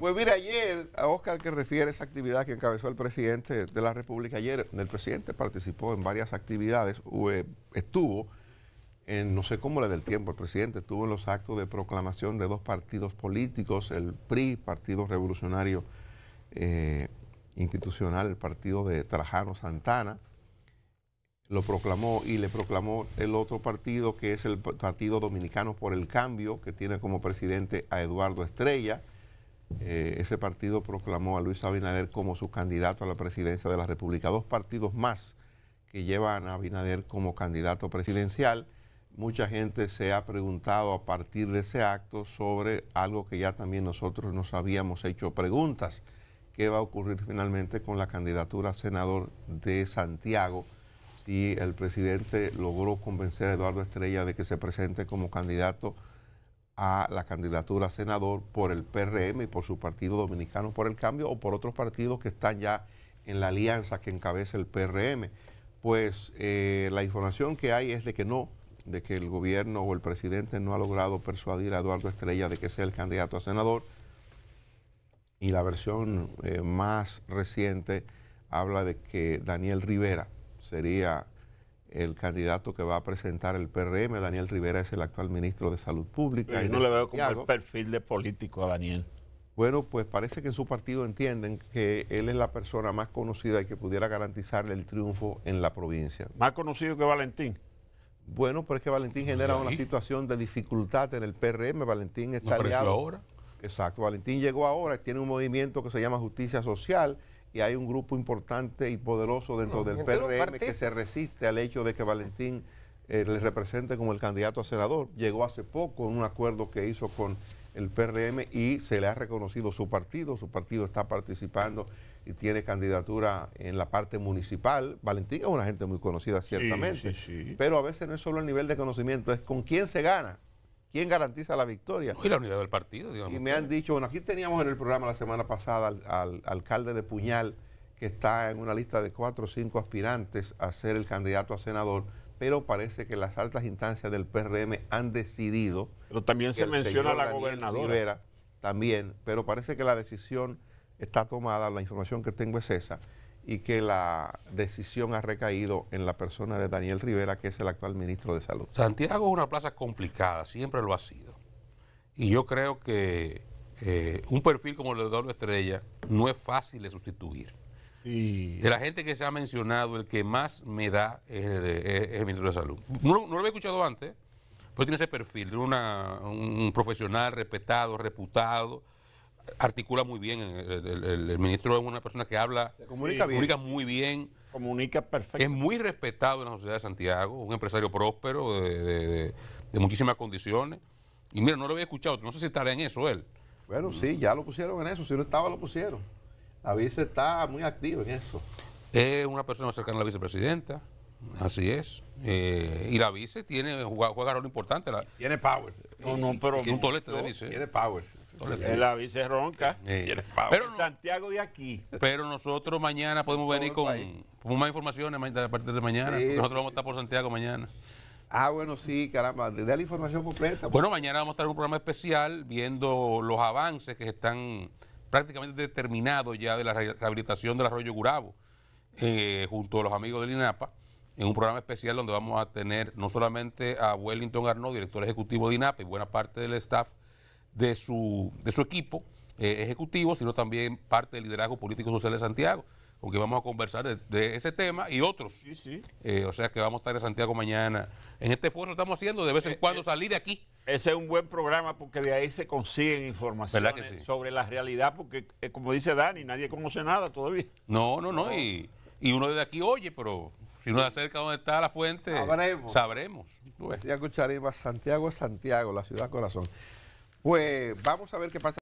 Pues mira, ayer, a Oscar que refiere esa actividad que encabezó el presidente de la República ayer, el presidente participó en varias actividades, eh, estuvo en, no sé cómo le del tiempo, el presidente estuvo en los actos de proclamación de dos partidos políticos, el PRI, Partido Revolucionario eh, Institucional, el partido de Trajano Santana, lo proclamó y le proclamó el otro partido que es el Partido Dominicano por el Cambio, que tiene como presidente a Eduardo Estrella. Eh, ese partido proclamó a Luis Abinader como su candidato a la presidencia de la República. Dos partidos más que llevan a Abinader como candidato presidencial. Mucha gente se ha preguntado a partir de ese acto sobre algo que ya también nosotros nos habíamos hecho preguntas. ¿Qué va a ocurrir finalmente con la candidatura a senador de Santiago si el presidente logró convencer a Eduardo Estrella de que se presente como candidato a la candidatura a senador por el PRM y por su partido dominicano por el cambio o por otros partidos que están ya en la alianza que encabeza el PRM. Pues eh, la información que hay es de que no, de que el gobierno o el presidente no ha logrado persuadir a Eduardo Estrella de que sea el candidato a senador. Y la versión eh, más reciente habla de que Daniel Rivera sería el candidato que va a presentar el PRM, Daniel Rivera, es el actual ministro de Salud Pública. Yo no le veo como el perfil de político a Daniel. Bueno, pues parece que en su partido entienden que él es la persona más conocida y que pudiera garantizarle el triunfo en la provincia. ¿Más conocido que Valentín? Bueno, pero es que Valentín genera una situación de dificultad en el PRM. Valentín está no, aliado. ahora. Exacto, Valentín llegó ahora, tiene un movimiento que se llama Justicia Social, y hay un grupo importante y poderoso dentro del PRM que se resiste al hecho de que Valentín eh, le represente como el candidato a senador. Llegó hace poco en un acuerdo que hizo con el PRM y se le ha reconocido su partido, su partido está participando y tiene candidatura en la parte municipal. Valentín es una gente muy conocida, ciertamente, pero a veces no es solo el nivel de conocimiento, es con quién se gana. ¿Quién garantiza la victoria? y la unidad del partido, digamos. Y me han dicho, bueno, aquí teníamos en el programa la semana pasada al, alcalde de Puñal, que está en una lista de cuatro o cinco aspirantes a ser el candidato a senador, pero parece que las altas instancias del PRM han decidido. Pero también se menciona a la gobernadora. Rivera, también, pero parece que la decisión está tomada, la información que tengo es esa, y que la decisión ha recaído en la persona de Daniel Rivera, que es el actual ministro de Salud. Santiago es una plaza complicada, siempre lo ha sido. Y yo creo que eh, un perfil como el de Doble Estrella no es fácil de sustituir. De la gente que se ha mencionado, el que más me da es el, ministro de Salud. No, lo había escuchado antes, pero tiene ese perfil de un profesional respetado, reputado articula muy bien. El, ministro es una persona que habla, comunica, muy bien. Comunica perfecto. Es muy respetado en la sociedad de Santiago, un empresario próspero, de, muchísimas condiciones. Y mira, no lo había escuchado, no sé si estará en eso él. Bueno, sí, ya lo pusieron en eso, si no estaba lo pusieron. La vice está muy activa en eso. Es una persona cercana a la vicepresidenta, así es. Eh, y la vice tiene, juega, juega rol importante. La, tiene power. No, no, pero... tolete de vice. ¿eh? Tiene power la vice ronca. Pero Santiago de aquí. Pero nosotros mañana podemos venir con, más informaciones a partir de mañana. nosotros vamos a estar por Santiago mañana. Ah, bueno, sí, caramba, de la información completa. Bueno, mañana vamos a estar en un programa especial viendo los avances que están prácticamente determinados ya de la rehabilitación del arroyo Gurabo, eh, junto a los amigos del INAPA, en un programa especial donde vamos a tener no solamente a Wellington Arnaud, director ejecutivo de INAPA y buena parte del staff de su, de su equipo eh, ejecutivo, sino también parte del liderazgo político social de Santiago, porque vamos a conversar de, ese tema y otros. Eh, o sea que vamos a estar en Santiago mañana. En este esfuerzo estamos haciendo de vez en eh, cuando salir de aquí. Ese es un buen programa porque de ahí se consiguen informaciones sobre la realidad, porque como dice Dani, nadie conoce nada todavía. No, no, no, Y, uno de aquí oye, pero si se acerca donde está la fuente, sabremos. sabremos. Ya escucharemos pues. Santiago, Santiago, la ciudad corazón. Pues vamos a ver qué pasa.